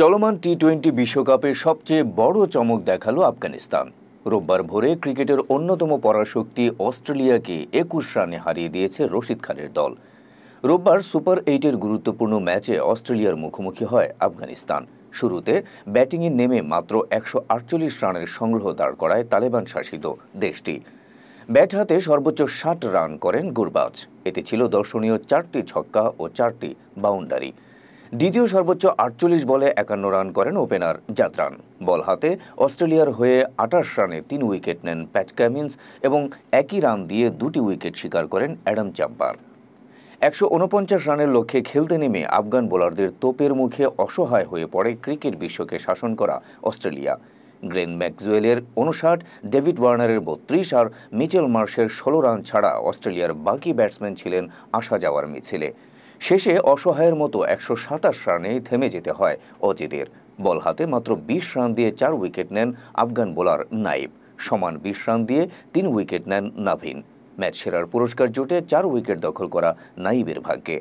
চলমান T twenty বিশ্বকাপের সবচেয়ে বড় চমক দেখালো আফগানিস্তান রোববার ভোরে ক্রিকেটের অন্যতম পরাশক্তি অস্ট্রেলিয়াকে একুশ রানে হারিয়ে দিয়েছে রশিদ খানের দল রোববার সুপার এইটের গুরুত্বপূর্ণ ম্যাচে অস্ট্রেলিয়ার মুখোমুখি হয় আফগানিস্তান শুরুতে ব্যাটিংয়ে নেমে মাত্র একশো আটচল্লিশ রানের সংগ্রহ দাঁড় করায় তালেবান শাসিত দেশটি ব্যাট হাতে সর্বোচ্চ ষাট রান করেন গুরবাজ এতে ছিল দর্শনীয় চারটি ছক্কা ও চারটি বাউন্ডারি দ্বিতীয় সর্বোচ্চ আটচল্লিশ বলে একান্ন রান করেন ওপেনার জাতরান বল হাতে অস্ট্রেলিয়ার হয়ে আটাশ রানে তিন উইকেট নেন প্যাচ ক্যামিন্স এবং একই রান দিয়ে দুটি উইকেট শিকার করেন অ্যাডাম চাম্পার একশো উনপঞ্চাশ রানের লক্ষ্যে খেলতে নেমে আফগান বোলারদের তোপের মুখে অসহায় হয়ে পড়ে ক্রিকেট বিশ্বকে শাসন করা অস্ট্রেলিয়া গ্লেন ম্যাকজুয়েলের উনষাট ডেভিড ওয়ার্নারের বত্রিশ আর মিচেল মার্শের ষোলো রান ছাড়া অস্ট্রেলিয়ার বাকি ব্যাটসম্যান ছিলেন আসা যাওয়ার মিছিলে শেষে অসহায়ের মতো একশো সাতাশ রানে থেমে যেতে হয় অজিদের বল হাতে মাত্র বিশ রান দিয়ে চার উইকেট নেন আফগান বোলার নাইব সমান বিশ রান দিয়ে তিন উইকেট নেন নাভিন ম্যাচ সেরার পুরস্কার জোটে চার উইকেট দখল করা নাইবের ভাগ্যে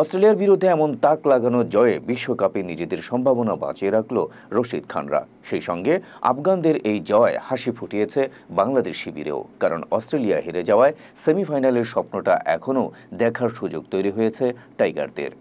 অস্ট্রেলিয়ার বিরুদ্ধে এমন তাক লাগানো জয়ে বিশ্বকাপে নিজেদের সম্ভাবনা বাঁচিয়ে রাখল রশিদ খানরা সেই সঙ্গে আফগানদের এই জয় হাসি ফুটিয়েছে বাংলাদেশ শিবিরেও কারণ অস্ট্রেলিয়া হেরে যাওয়ায় সেমিফাইনালের স্বপ্নটা এখনও দেখার সুযোগ তৈরি হয়েছে টাইগারদের